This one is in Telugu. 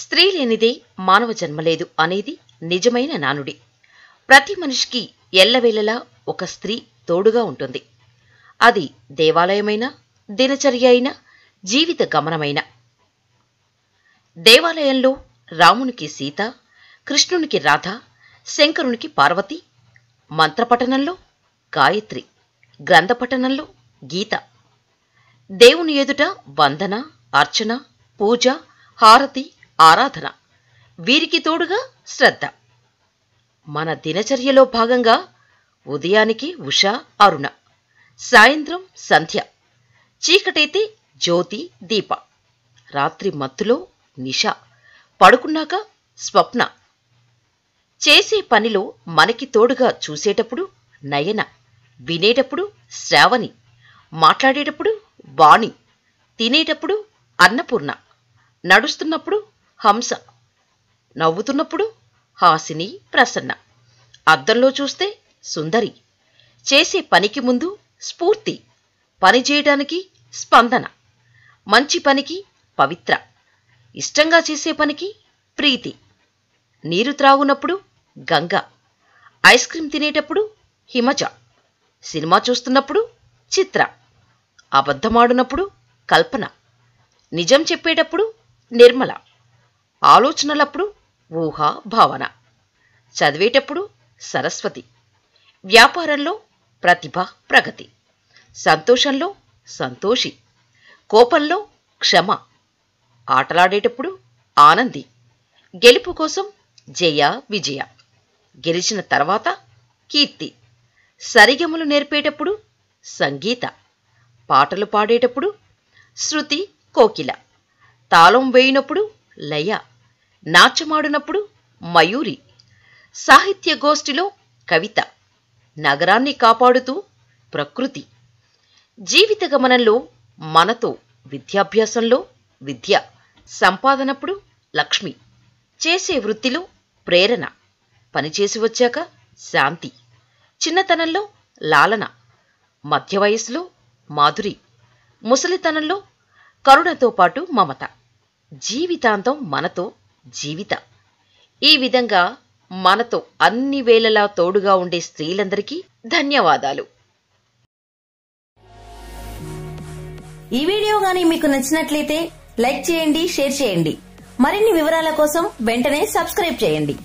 స్త్రీ లేనిదే మానవ జన్మ లేదు అనేది నిజమైన నానుడి ప్రతి మనిషికి ఎల్లవేళలా ఒక స్త్రీ తోడుగా ఉంటుంది అది దేవాలయమైన దినచర్య అయిన జీవిత గమనమైన దేవాలయంలో రామునికి సీత కృష్ణునికి రాధ శంకరునికి పార్వతి మంత్రపఠనంలో గాయత్రి గ్రంథపఠనంలో గీత దేవుని ఎదుట వందన అర్చన పూజ హారతి ఆరాధన వీరికి తోడుగా శ్రద్ధ మన దినచర్యలో భాగంగా ఉదయానికి ఉష అరుణ సాయంత్రం సంధ్య చీకటైతే జ్యోతి దీప రాత్రి మత్తులో నిష పడుకున్నాక స్వప్న చేసే పనిలో మనకి తోడుగా చూసేటప్పుడు నయన వినేటప్పుడు శ్రావణి మాట్లాడేటప్పుడు వాణి తినేటప్పుడు అన్నపూర్ణ నడుస్తున్నప్పుడు హంస నవ్వుతున్నప్పుడు హాసిని ప్రసన్న అద్దంలో చూస్తే సుందరి చేసే పనికి ముందు స్ఫూర్తి పని చేయడానికి స్పందన మంచి పనికి పవిత్ర ఇష్టంగా చేసే పనికి ప్రీతి నీరు త్రాగునప్పుడు గంగ ఐస్ క్రీమ్ తినేటప్పుడు హిమజ సినిమా చూస్తున్నప్పుడు చిత్ర అబద్ధమాడునప్పుడు కల్పన నిజం చెప్పేటప్పుడు నిర్మల ఆలోచనలప్పుడు ఊహ భావన చదివేటప్పుడు సరస్వతి వ్యాపారంలో ప్రతిభ ప్రగతి సంతోషంలో సంతోషి కోపంలో క్షమ ఆటలాడేటప్పుడు ఆనంది గెలుపు కోసం జయ విజయ గెలిచిన తర్వాత కీర్తి సరిగములు నేర్పేటప్పుడు సంగీత పాటలు పాడేటప్పుడు శృతి కోకిల తాళం వేయినప్పుడు లయ నాచమాడినప్పుడు మయూరి సాహిత్య గోష్ఠిలో కవిత నగరాన్ని కాపాడుతూ ప్రకృతి జీవిత గమనంలో మనతో విద్యాభ్యాసంలో విద్య సంపాదనప్పుడు లక్ష్మి చేసే వృత్తిలో ప్రేరణ పనిచేసి వచ్చాక శాంతి చిన్నతనంలో లాలన మధ్య వయసులో మాధురి ముసలితనంలో కరుణతో పాటు మమత జీవితాంతం మనతో జీవిత ఈ విధంగా మనతో అన్ని వేళలా తోడుగా ఉండే స్త్రీలందరికీ ధన్యవాదాలు ఈ వీడియో గానీ మీకు నచ్చినట్లయితే లైక్ చేయండి షేర్ చేయండి మరిన్ని వివరాల కోసం వెంటనే సబ్స్క్రైబ్ చేయండి